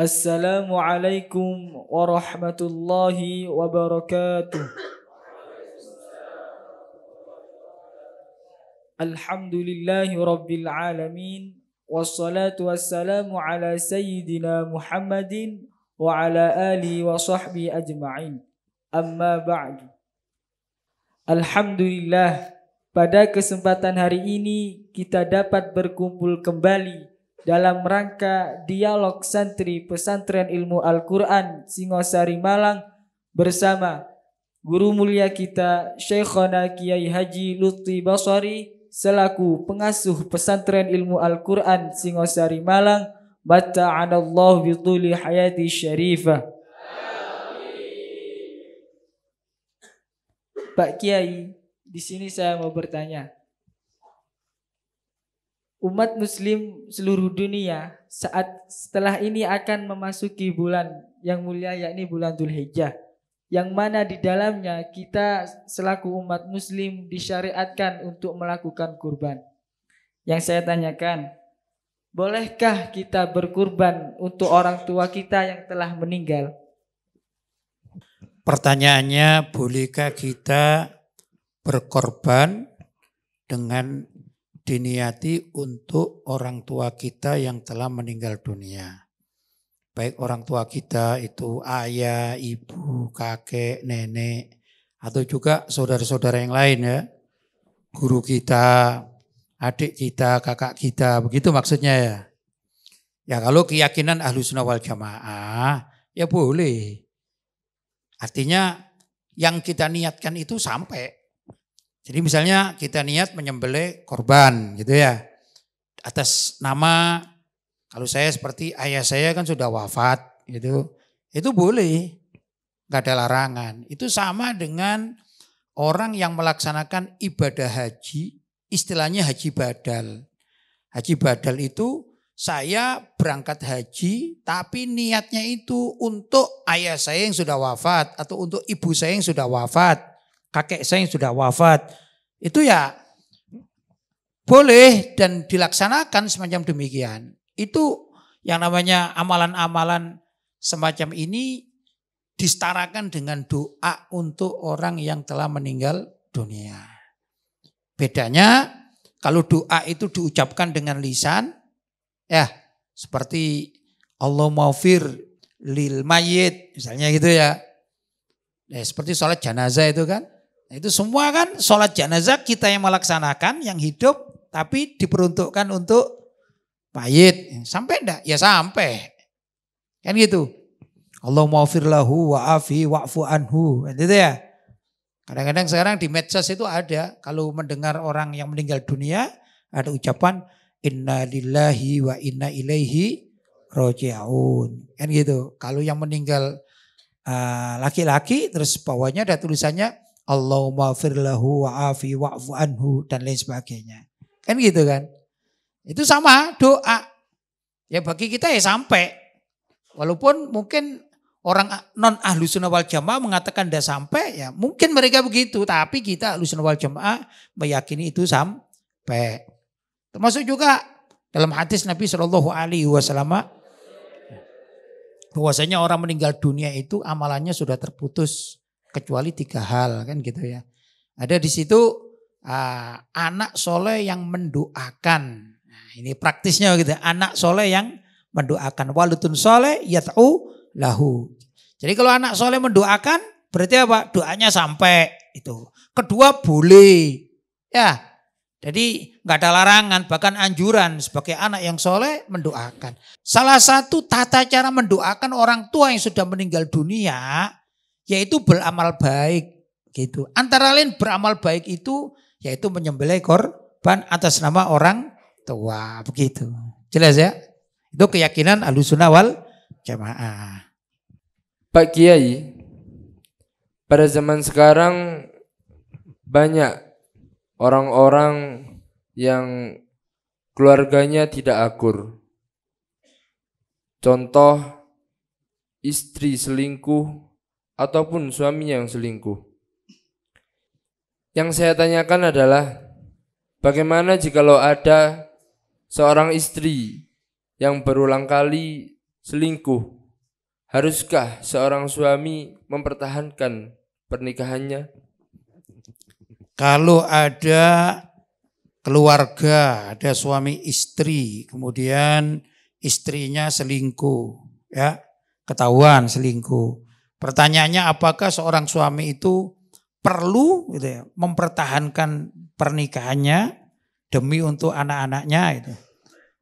Assalamualaikum warahmatullahi wabarakatuh. Alhamdulillahi rabbil alamin wassalatu wassalamu ala sayyidina Muhammadin wa ala alihi wa sahbihi ajma'in. Amma ba'du. Alhamdulillah pada kesempatan hari ini kita dapat berkumpul kembali dalam rangka dialog santri pesantren ilmu Al-Quran Singosari Malang bersama guru mulia kita Syekhona Kiai Haji Lutfi Basari selaku pengasuh pesantren ilmu Al-Quran Singosari Malang Bata'anallahu bituli hayati syarifah Pak Kiai, di sini saya mau bertanya umat muslim seluruh dunia saat setelah ini akan memasuki bulan yang mulia yakni bulan Dzulhijjah yang mana di dalamnya kita selaku umat muslim disyariatkan untuk melakukan kurban. Yang saya tanyakan, bolehkah kita berkurban untuk orang tua kita yang telah meninggal? Pertanyaannya, bolehkah kita berkorban dengan diniati untuk orang tua kita yang telah meninggal dunia. Baik orang tua kita itu ayah, ibu, kakek, nenek, atau juga saudara-saudara yang lain ya. Guru kita, adik kita, kakak kita, begitu maksudnya ya. Ya kalau keyakinan ahlu sunnah wal jamaah, ya boleh. Artinya yang kita niatkan itu sampai. Jadi misalnya kita niat menyembelih korban gitu ya. Atas nama kalau saya seperti ayah saya kan sudah wafat gitu. Itu boleh. Enggak ada larangan. Itu sama dengan orang yang melaksanakan ibadah haji. Istilahnya haji badal. Haji badal itu saya berangkat haji tapi niatnya itu untuk ayah saya yang sudah wafat atau untuk ibu saya yang sudah wafat kakek saya yang sudah wafat. Itu ya boleh dan dilaksanakan semacam demikian. Itu yang namanya amalan-amalan semacam ini disetarakan dengan doa untuk orang yang telah meninggal dunia. Bedanya kalau doa itu diucapkan dengan lisan, ya seperti Allah maufir lil mayit, misalnya gitu ya. Ya, seperti sholat janazah itu kan. Nah, itu semua kan sholat jenazah kita yang melaksanakan, yang hidup, tapi diperuntukkan untuk pahit. Sampai enggak? Ya sampai. Kan gitu. Allah maafir lahu wa'afi wa'fu anhu. Gitu ya. Kadang-kadang sekarang di medsos itu ada. Kalau mendengar orang yang meninggal dunia, ada ucapan, Inna lillahi wa inna ilaihi roji'un. Kan gitu. Kalau yang meninggal ah, laki-laki, uh, laki terus bawahnya ada tulisannya, Allahumma firlahu wa'afi wa'fu anhu dan lain sebagainya. Kan gitu kan. Itu sama doa. Ya bagi kita ya sampai. Walaupun mungkin orang non ahlu sunnah wal jamaah mengatakan dah sampai ya mungkin mereka begitu. Tapi kita ahlu sunnah wal jamaah meyakini itu sampai. Termasuk juga dalam hadis Nabi saw Alaihi bahwasanya orang meninggal dunia itu amalannya sudah terputus kecuali tiga hal kan gitu ya. Ada di situ uh, anak soleh yang mendoakan. Nah, ini praktisnya gitu. Anak soleh yang mendoakan. Walutun soleh ya tahu lahu. Jadi kalau anak soleh mendoakan berarti apa? Doanya sampai itu. Kedua boleh. Ya, jadi nggak ada larangan, bahkan anjuran sebagai anak yang soleh mendoakan. Salah satu tata cara mendoakan orang tua yang sudah meninggal dunia yaitu beramal baik gitu. Antara lain beramal baik itu yaitu menyembelih korban atas nama orang tua begitu. Jelas ya? Itu keyakinan Ahlussunnah wal Jamaah. Pak Kiai, pada zaman sekarang banyak orang-orang yang keluarganya tidak akur. Contoh istri selingkuh ataupun suaminya yang selingkuh. Yang saya tanyakan adalah bagaimana jika lo ada seorang istri yang berulang kali selingkuh? Haruskah seorang suami mempertahankan pernikahannya? Kalau ada keluarga, ada suami istri, kemudian istrinya selingkuh, ya, ketahuan selingkuh. Pertanyaannya apakah seorang suami itu perlu gitu ya, mempertahankan pernikahannya demi untuk anak-anaknya itu.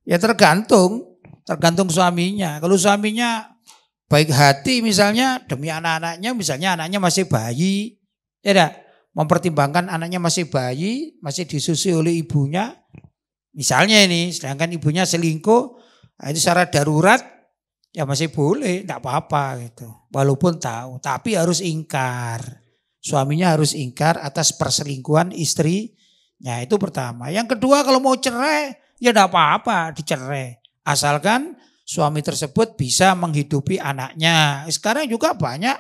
Ya tergantung, tergantung suaminya. Kalau suaminya baik hati misalnya demi anak-anaknya, misalnya anaknya masih bayi, ya tidak? mempertimbangkan anaknya masih bayi, masih disusui oleh ibunya. Misalnya ini, sedangkan ibunya selingkuh, nah, itu secara darurat ya masih boleh, tidak apa-apa gitu. Walaupun tahu, tapi harus ingkar. Suaminya harus ingkar atas perselingkuhan istri, istrinya itu pertama. Yang kedua kalau mau cerai ya tidak apa-apa dicerai. Asalkan suami tersebut bisa menghidupi anaknya. Sekarang juga banyak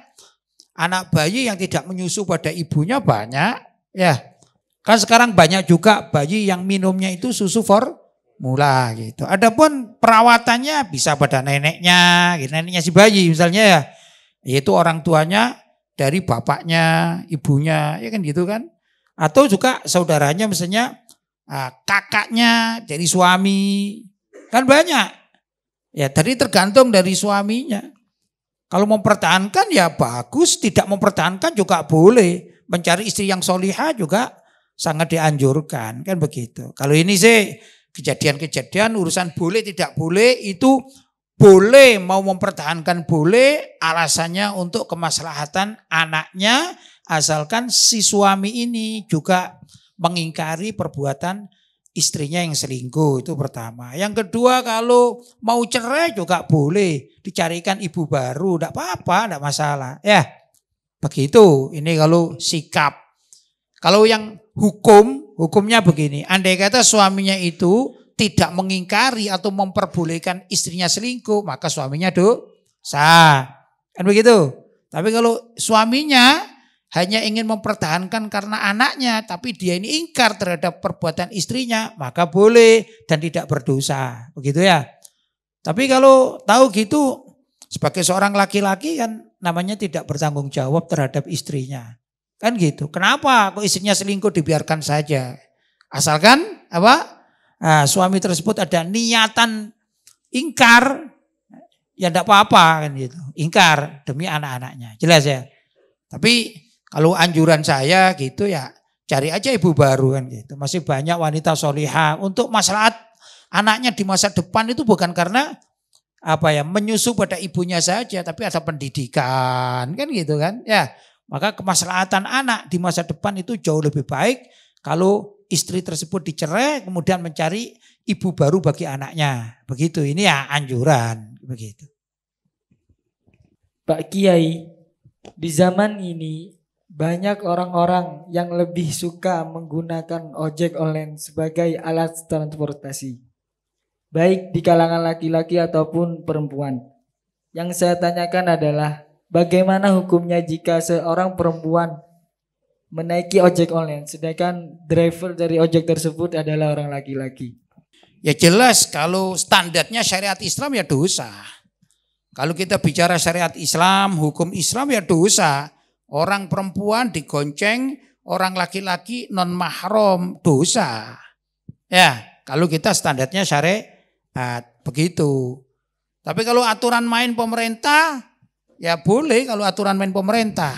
anak bayi yang tidak menyusu pada ibunya banyak ya. Kan sekarang banyak juga bayi yang minumnya itu susu for mula gitu. Adapun perawatannya bisa pada neneknya, gitu. neneknya si bayi misalnya ya, yaitu orang tuanya dari bapaknya, ibunya, ya kan gitu kan. Atau juga saudaranya misalnya ah, kakaknya dari suami, kan banyak. Ya tadi tergantung dari suaminya. Kalau mempertahankan ya bagus, tidak mempertahankan juga boleh. Mencari istri yang solihah juga sangat dianjurkan, kan begitu. Kalau ini sih kejadian-kejadian urusan boleh tidak boleh itu boleh mau mempertahankan boleh alasannya untuk kemaslahatan anaknya asalkan si suami ini juga mengingkari perbuatan istrinya yang selingkuh itu pertama. Yang kedua kalau mau cerai juga boleh dicarikan ibu baru, tidak apa-apa, tidak masalah. Ya begitu. Ini kalau sikap. Kalau yang hukum Hukumnya begini, andai kata suaminya itu tidak mengingkari atau memperbolehkan istrinya selingkuh, maka suaminya sah, Kan begitu? Tapi kalau suaminya hanya ingin mempertahankan karena anaknya, tapi dia ini ingkar terhadap perbuatan istrinya, maka boleh dan tidak berdosa. Begitu ya. Tapi kalau tahu gitu, sebagai seorang laki-laki kan namanya tidak bertanggung jawab terhadap istrinya. Kan gitu. Kenapa kok istrinya selingkuh dibiarkan saja? Asalkan apa? Nah, suami tersebut ada niatan ingkar ya tidak apa-apa kan gitu. Ingkar demi anak-anaknya. Jelas ya. Tapi kalau anjuran saya gitu ya cari aja ibu baru kan gitu. Masih banyak wanita soliha untuk masalah anaknya di masa depan itu bukan karena apa ya menyusu pada ibunya saja tapi ada pendidikan kan gitu kan ya maka kemaslahatan anak di masa depan itu jauh lebih baik kalau istri tersebut dicerai kemudian mencari ibu baru bagi anaknya. Begitu ini ya anjuran begitu. Pak Kiai, di zaman ini banyak orang-orang yang lebih suka menggunakan ojek online sebagai alat transportasi. Baik di kalangan laki-laki ataupun perempuan. Yang saya tanyakan adalah Bagaimana hukumnya jika seorang perempuan menaiki ojek online sedangkan driver dari ojek tersebut adalah orang laki-laki? Ya jelas kalau standarnya syariat Islam ya dosa. Kalau kita bicara syariat Islam, hukum Islam ya dosa. Orang perempuan digonceng, orang laki-laki non mahram dosa. Ya, kalau kita standarnya syariat begitu. Tapi kalau aturan main pemerintah Ya boleh kalau aturan main pemerintah.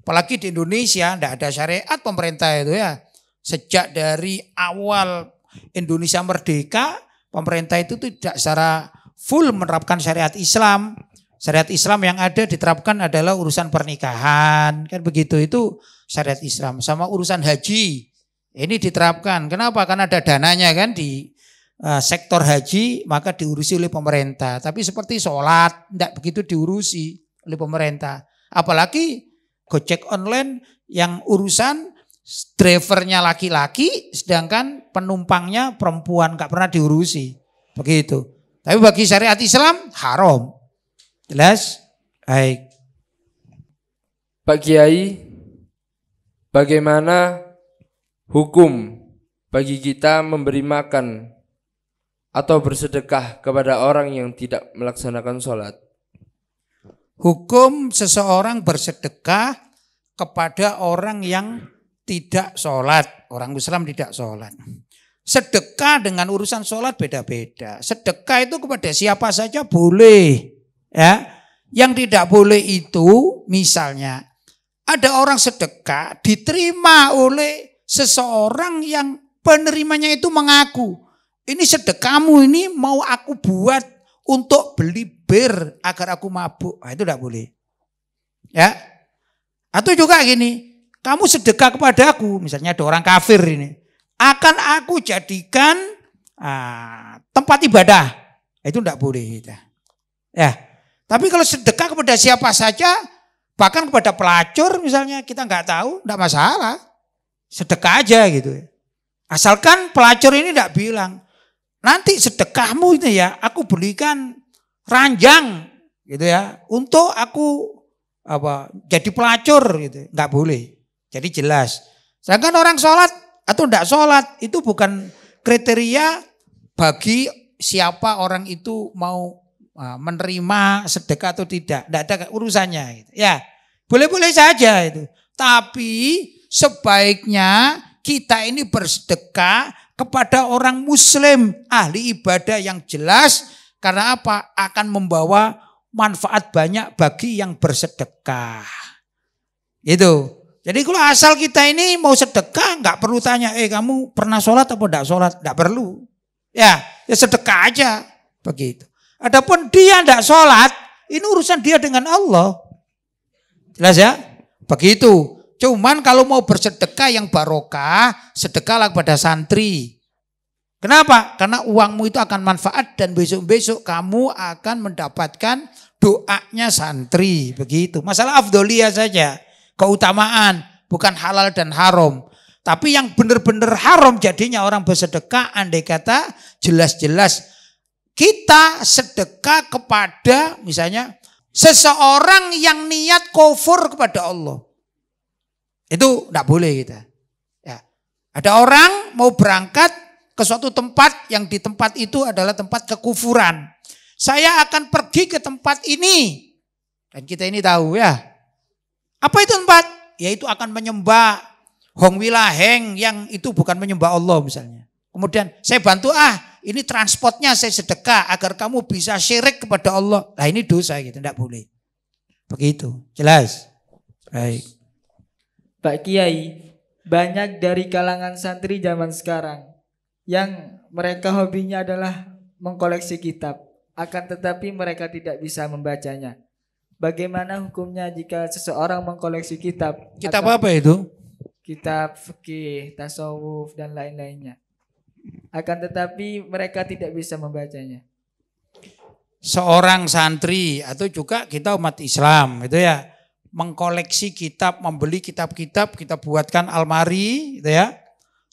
Apalagi di Indonesia tidak ada syariat pemerintah itu ya. Sejak dari awal Indonesia merdeka, pemerintah itu tidak secara full menerapkan syariat Islam. Syariat Islam yang ada diterapkan adalah urusan pernikahan, kan begitu itu syariat Islam. Sama urusan haji, ini diterapkan. Kenapa? Karena ada dananya kan di eh, sektor haji, maka diurusi oleh pemerintah. Tapi seperti sholat, tidak begitu diurusi oleh pemerintah. Apalagi Gojek online yang urusan drivernya laki-laki sedangkan penumpangnya perempuan gak pernah diurusi. Begitu. Tapi bagi syariat Islam haram. Jelas? Baik. Pak Kiai, bagaimana hukum bagi kita memberi makan atau bersedekah kepada orang yang tidak melaksanakan sholat? hukum seseorang bersedekah kepada orang yang tidak sholat. Orang Islam tidak sholat. Sedekah dengan urusan sholat beda-beda. Sedekah itu kepada siapa saja boleh. ya. Yang tidak boleh itu misalnya ada orang sedekah diterima oleh seseorang yang penerimanya itu mengaku ini sedekahmu ini mau aku buat untuk beli bir agar aku mabuk. Nah, itu tidak boleh. Ya. Atau juga gini, kamu sedekah kepada aku, misalnya ada orang kafir ini, akan aku jadikan ah, tempat ibadah. Nah, itu tidak boleh. Ya. ya. Tapi kalau sedekah kepada siapa saja, bahkan kepada pelacur misalnya kita nggak tahu, tidak masalah. Sedekah aja gitu. Asalkan pelacur ini tidak bilang, nanti sedekahmu ini ya aku belikan ranjang gitu ya untuk aku apa jadi pelacur gitu nggak boleh jadi jelas sedangkan orang sholat atau tidak sholat itu bukan kriteria bagi siapa orang itu mau ah, menerima sedekah atau tidak tidak ada urusannya gitu. ya boleh-boleh saja itu tapi sebaiknya kita ini bersedekah kepada orang muslim ahli ibadah yang jelas karena apa? Akan membawa manfaat banyak bagi yang bersedekah. Itu. Jadi kalau asal kita ini mau sedekah nggak perlu tanya, eh kamu pernah sholat atau tidak sholat? Tidak perlu. Ya, ya sedekah aja. Begitu. Adapun dia tidak sholat, ini urusan dia dengan Allah. Jelas ya? Begitu. Cuman kalau mau bersedekah yang barokah, sedekahlah kepada santri, Kenapa? Karena uangmu itu akan manfaat dan besok-besok kamu akan mendapatkan doanya santri. Begitu. Masalah afdolia ya saja. Keutamaan. Bukan halal dan haram. Tapi yang benar-benar haram jadinya orang bersedekah andai kata jelas-jelas kita sedekah kepada misalnya seseorang yang niat kufur kepada Allah. Itu tidak boleh kita. Ya. Ada orang mau berangkat ke suatu tempat yang di tempat itu adalah tempat kekufuran. Saya akan pergi ke tempat ini. Dan kita ini tahu ya. Apa itu tempat? Yaitu akan menyembah Hong Wilaheng yang itu bukan menyembah Allah misalnya. Kemudian saya bantu ah ini transportnya saya sedekah agar kamu bisa syirik kepada Allah. Nah ini dosa gitu, tidak boleh. Begitu, jelas. Baik. Pak Kiai, banyak dari kalangan santri zaman sekarang yang hmm. mereka hobinya adalah mengkoleksi kitab, akan tetapi mereka tidak bisa membacanya. Bagaimana hukumnya jika seseorang mengkoleksi kitab? Kitab apa itu? Kitab fikih, tasawuf dan lain-lainnya. Akan tetapi mereka tidak bisa membacanya. Seorang santri atau juga kita umat Islam itu ya mengkoleksi kitab, membeli kitab-kitab, kita buatkan almari gitu ya.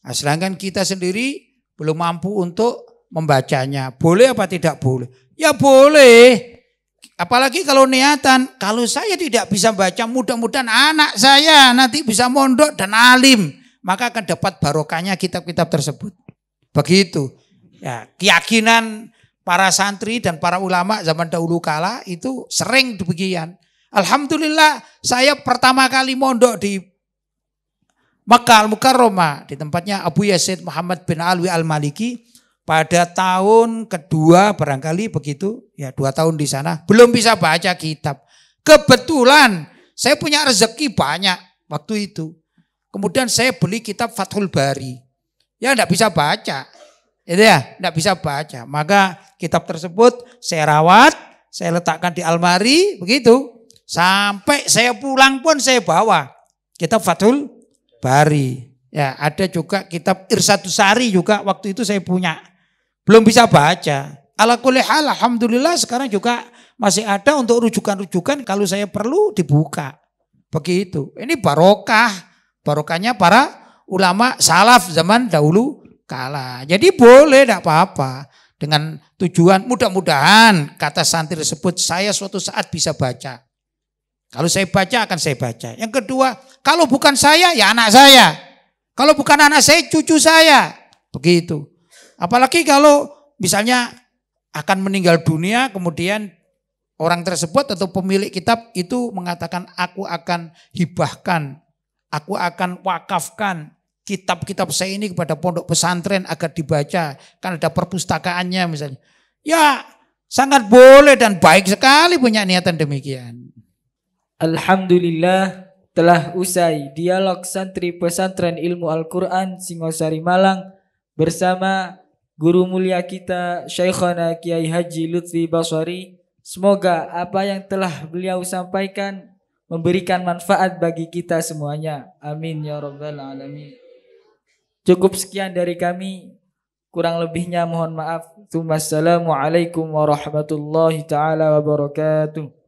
Nah, sedangkan kita sendiri belum mampu untuk membacanya. Boleh apa tidak boleh? Ya boleh. Apalagi kalau niatan, kalau saya tidak bisa baca, mudah-mudahan anak saya nanti bisa mondok dan alim. Maka akan dapat barokahnya kitab-kitab tersebut. Begitu. Ya, keyakinan para santri dan para ulama zaman dahulu kala itu sering demikian. Alhamdulillah saya pertama kali mondok di Mekah al Roma di tempatnya Abu Yazid Muhammad bin Alwi Al-Maliki pada tahun kedua barangkali begitu ya dua tahun di sana belum bisa baca kitab kebetulan saya punya rezeki banyak waktu itu kemudian saya beli kitab Fathul Bari ya tidak bisa baca itu ya tidak bisa baca maka kitab tersebut saya rawat saya letakkan di almari begitu sampai saya pulang pun saya bawa kitab Fathul Bari. Ya, ada juga kitab Irsatu Sari juga waktu itu saya punya. Belum bisa baca. Ala hal, alhamdulillah sekarang juga masih ada untuk rujukan-rujukan kalau saya perlu dibuka. Begitu. Ini barokah. Barokahnya para ulama salaf zaman dahulu kala. Jadi boleh tidak apa-apa. Dengan tujuan mudah-mudahan kata santri tersebut saya suatu saat bisa baca. Kalau saya baca akan saya baca. Yang kedua, kalau bukan saya ya anak saya. Kalau bukan anak saya cucu saya. Begitu. Apalagi kalau misalnya akan meninggal dunia kemudian orang tersebut atau pemilik kitab itu mengatakan aku akan hibahkan, aku akan wakafkan kitab-kitab saya ini kepada pondok pesantren agar dibaca. Kan ada perpustakaannya misalnya. Ya sangat boleh dan baik sekali punya niatan demikian. Alhamdulillah telah usai dialog santri pesantren ilmu Al-Quran Singosari Malang bersama guru mulia kita Syekhona Kiai Haji Lutfi Baswari. Semoga apa yang telah beliau sampaikan memberikan manfaat bagi kita semuanya. Amin ya rabbal alamin. Cukup sekian dari kami. Kurang lebihnya mohon maaf. Wassalamualaikum warahmatullahi taala wabarakatuh.